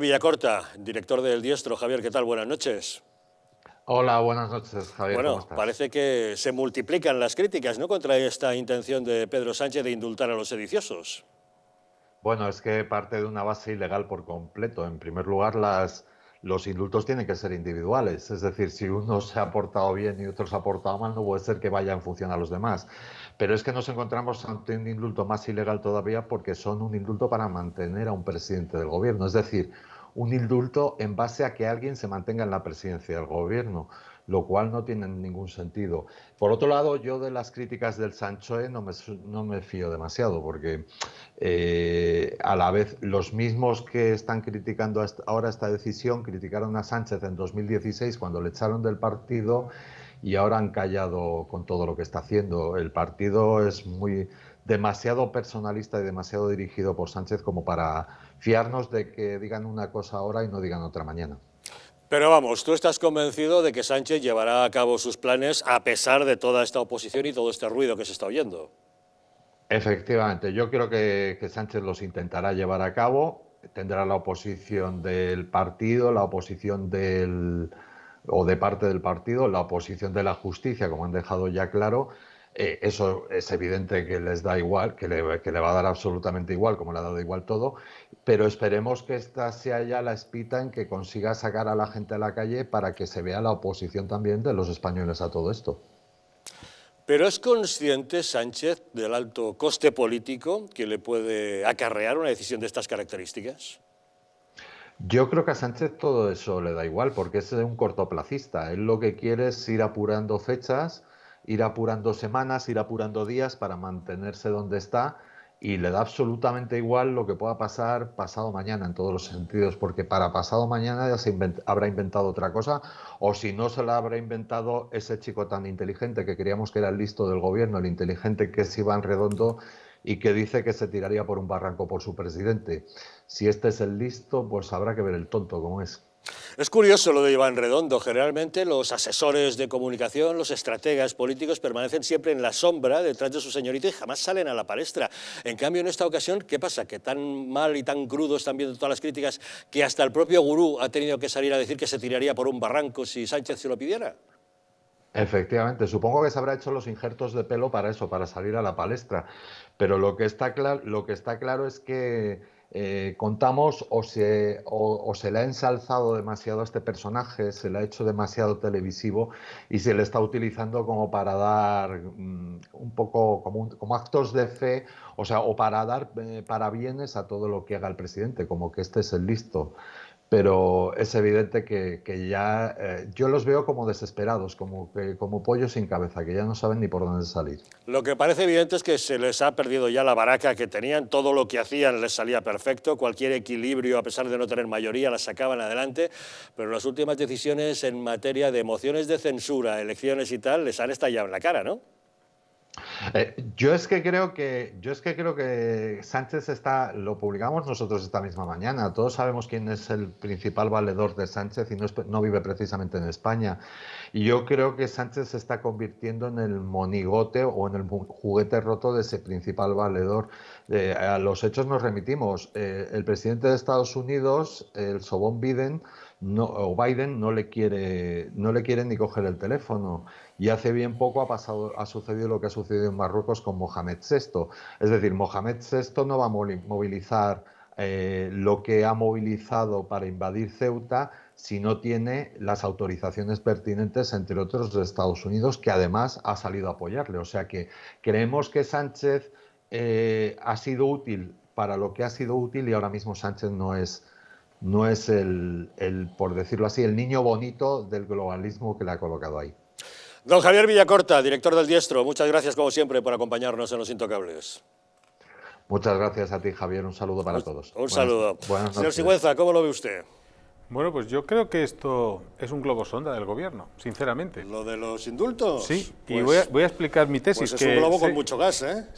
Villacorta, director del Diestro. Javier, ¿qué tal? Buenas noches. Hola, buenas noches, Javier. Bueno, parece que se multiplican las críticas, ¿no?, contra esta intención de Pedro Sánchez de indultar a los sediciosos. Bueno, es que parte de una base ilegal por completo. En primer lugar, las los indultos tienen que ser individuales. Es decir, si uno se ha portado bien y otro se ha portado mal, no puede ser que vaya en función a los demás. Pero es que nos encontramos ante un indulto más ilegal todavía porque son un indulto para mantener a un presidente del gobierno. Es decir, un indulto en base a que alguien se mantenga en la presidencia del gobierno lo cual no tiene ningún sentido. Por otro lado, yo de las críticas del Sanchoe no me, no me fío demasiado, porque eh, a la vez los mismos que están criticando ahora esta decisión criticaron a Sánchez en 2016 cuando le echaron del partido y ahora han callado con todo lo que está haciendo. El partido es muy demasiado personalista y demasiado dirigido por Sánchez como para fiarnos de que digan una cosa ahora y no digan otra mañana. Pero vamos, tú estás convencido de que Sánchez llevará a cabo sus planes a pesar de toda esta oposición y todo este ruido que se está oyendo. Efectivamente, yo creo que, Sánchez los intentará llevar a cabo. Tendrá la oposición del partido, la oposición del o de parte del partido, la oposición de la justicia, como han dejado ya claro, eh, eso es evidente que les da igual, que le, va a dar absolutamente igual, como le ha dado igual todo, pero esperemos que esta sea ya la espita en que consiga sacar a la gente a la calle para que se vea la oposición también de los españoles a todo esto. Pero es consciente Sánchez del alto coste político que le puede acarrear una decisión de estas características. Yo creo que a Sánchez todo eso le da igual, porque es un cortoplacista. Él lo que quiere es ir apurando fechas ir apurando semanas, ir apurando días para mantenerse donde está y le da absolutamente igual lo que pueda pasar pasado mañana en todos los sentidos, porque para pasado mañana ya se habrá inventado otra cosa, o si no se la habrá inventado ese chico tan inteligente que queríamos que era el listo del gobierno, el inteligente que se iba en Redondo y que dice que se tiraría por un barranco por su presidente. Si este es el listo, pues habrá que ver el tonto como es. Es curioso lo de Iván Redondo. Generalmente los asesores de comunicación, los estrategas políticos permanecen siempre en la sombra detrás de su señorita y jamás salen a la palestra. En cambio, en esta ocasión, ¿qué pasa? Que tan mal y tan crudo están viendo todas las críticas que hasta el propio gurú ha tenido que salir a decir que se tiraría por un barranco si Sánchez se lo pidiera. Efectivamente, supongo que se habrá hecho los injertos de pelo para eso, para salir a la palestra. Pero lo que está claro es que eh, contamos o se, o, se le ha ensalzado demasiado a este personaje, se le ha hecho demasiado televisivo y se le está utilizando como para dar mm, un poco como, actos de fe, o sea, o para dar eh, para parabienes a todo lo que haga el presidente, como que este es el listo pero es evidente que, ya eh, yo los veo como desesperados, como, como pollos sin cabeza, que ya no saben ni por dónde salir. Lo que parece evidente es que se les ha perdido ya la baraca que tenían, todo lo que hacían les salía perfecto, cualquier equilibrio, a pesar de no tener mayoría, la sacaban adelante, pero las últimas decisiones en materia de mociones de censura, elecciones y tal, les han estallado en la cara, ¿no? Eh, yo es que creo que yo es que creo que Sánchez está lo publicamos nosotros esta misma mañana. Todos sabemos quién es el principal valedor de Sánchez y no, vive precisamente en España. Y yo creo que Sánchez se está convirtiendo en el monigote o en el juguete roto de ese principal valedor. Eh, a los hechos nos remitimos. Eh, el presidente de Estados Unidos, el Sobón Biden, no, o Biden no le quiere, no le ni coger el teléfono. Y hace bien poco ha pasado, ha sucedido lo que ha sucedido en Marruecos con Mohamed VI. Es decir, Mohamed VI no va a movilizar eh, lo que ha movilizado para invadir Ceuta si no tiene las autorizaciones pertinentes, entre otros de Estados Unidos, que además ha salido a apoyarle. O sea que creemos que Sánchez eh, ha sido útil para lo que ha sido útil y ahora mismo Sánchez no es, no es el, por decirlo así, el niño bonito del globalismo que le ha colocado ahí. Don Javier Villacorta, director del Diestro, muchas gracias como siempre por acompañarnos en Los Intocables. Muchas gracias a ti, Javier. Un saludo para todos. Un saludo. Señor Sigüenza, ¿cómo lo ve usted? Bueno, pues yo creo que esto es un globo sonda del gobierno, sinceramente. ¿Lo de los indultos? Sí, y pues voy a, explicar mi tesis. Pues es un globo con mucho gas, ¿eh?